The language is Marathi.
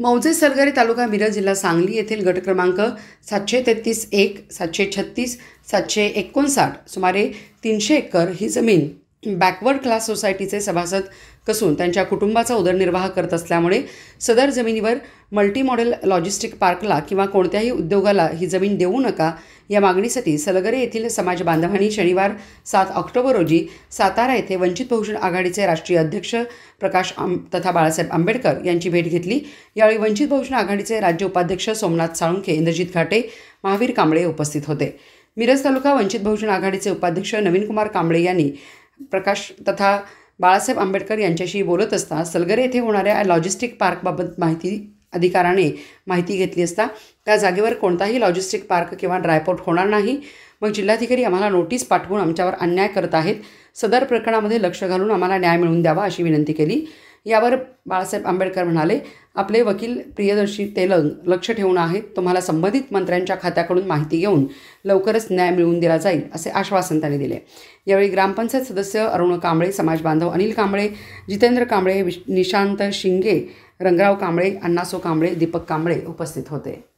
मौजे सरगारी तालुका मिरज जिल्हा सांगली येथील गट क्रमांक सातशे तेहतीस एक सातशे छत्तीस सातशे एकोणसाठ सुमारे तीनशे एकर ही जमीन बॅकवर्ड क्लास सोसायटीचे सभासद कसून त्यांच्या कुटुंबाचा उदरनिर्वाह करत असल्यामुळे सदर जमिनीवर मल्टी मॉडेल लॉजिस्टिक पार्कला किंवा कोणत्याही उद्योगाला ही जमीन देऊ नका या मागणीसाठी सलगरे येथील समाज बांधवांनी शनिवार सात ऑक्टोबर रोजी सातारा येथे वंचित बहुजन आघाडीचे राष्ट्रीय अध्यक्ष प्रकाश आम तथा बाळासाहेब आंबेडकर यांची भेट घेतली यावेळी वंचित बहुजन आघाडीचे राज्य उपाध्यक्ष सोमनाथ साळुंखे इंद्रजित घाटे महावीर कांबळे उपस्थित होते मिरज तालुका वंचित बहुजन आघाडीचे उपाध्यक्ष नवीन कुमार कांबळे यांनी प्रकाश तथा बाळासाहेब आंबेडकर यांच्याशी बोलत असता सलगरे येथे होणाऱ्या लॉजिस्टिक पार्कबाबत माहिती अधिकाराने माहिती घेतली असता त्या जागेवर कोणताही लॉजिस्टिक पार्क किंवा ड्रायपोर्ट होणार नाही मग जिल्हाधिकारी आम्हाला नोटीस पाठवून आमच्यावर अन्याय करत आहेत सदर प्रकरणामध्ये लक्ष घालून आम्हाला न्याय मिळवून द्यावा अशी विनंती केली यावर बाळासाहेब आंबेडकर म्हणाले आपले वकील प्रियदर्शी तेलंग लक्ष ठेवून आहेत तुम्हाला संबंधित मंत्र्यांच्या खात्याकडून माहिती घेऊन लवकरच न्याय मिळवून दिला जाईल असे आश्वासन त्यांनी दिले यावेळी ग्रामपंचायत सदस्य अरुण कांबळे समाज बांधव अनिल कांबळे जितेंद्र कांबळे निशांत शिंगे रंगराव कांबळे अण्णासो कांबळे दीपक कांबळे उपस्थित होते